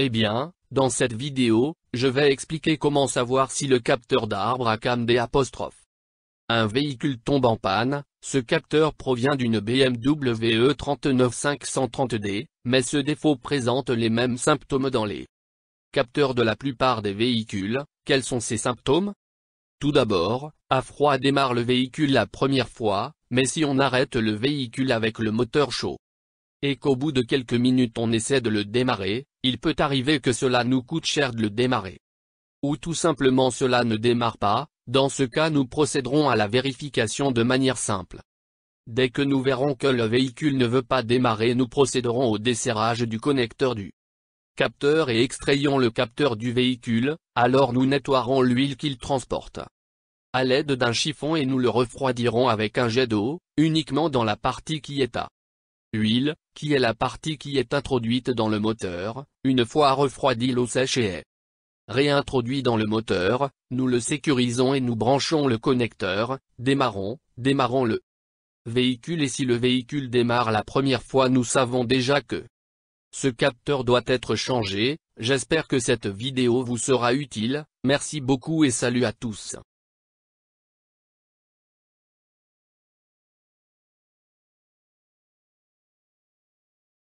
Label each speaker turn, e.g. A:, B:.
A: Eh bien, dans cette vidéo, je vais expliquer comment savoir si le capteur d'arbre à cam des apostrophes. Un véhicule tombe en panne, ce capteur provient d'une BMW e 530 d mais ce défaut présente les mêmes symptômes dans les capteurs de la plupart des véhicules, quels sont ces symptômes Tout d'abord, à froid démarre le véhicule la première fois, mais si on arrête le véhicule avec le moteur chaud, et qu'au bout de quelques minutes on essaie de le démarrer, il peut arriver que cela nous coûte cher de le démarrer. Ou tout simplement cela ne démarre pas, dans ce cas nous procéderons à la vérification de manière simple. Dès que nous verrons que le véhicule ne veut pas démarrer nous procéderons au desserrage du connecteur du capteur et extrayons le capteur du véhicule, alors nous nettoierons l'huile qu'il transporte. À l'aide d'un chiffon et nous le refroidirons avec un jet d'eau, uniquement dans la partie qui est à Huile, qui est la partie qui est introduite dans le moteur, une fois refroidi l'eau sèche et est réintroduit dans le moteur, nous le sécurisons et nous branchons le connecteur, démarrons, démarrons le véhicule et si le véhicule démarre la première fois nous savons déjà que ce capteur doit être changé, j'espère que cette vidéo vous sera utile, merci beaucoup et salut à tous.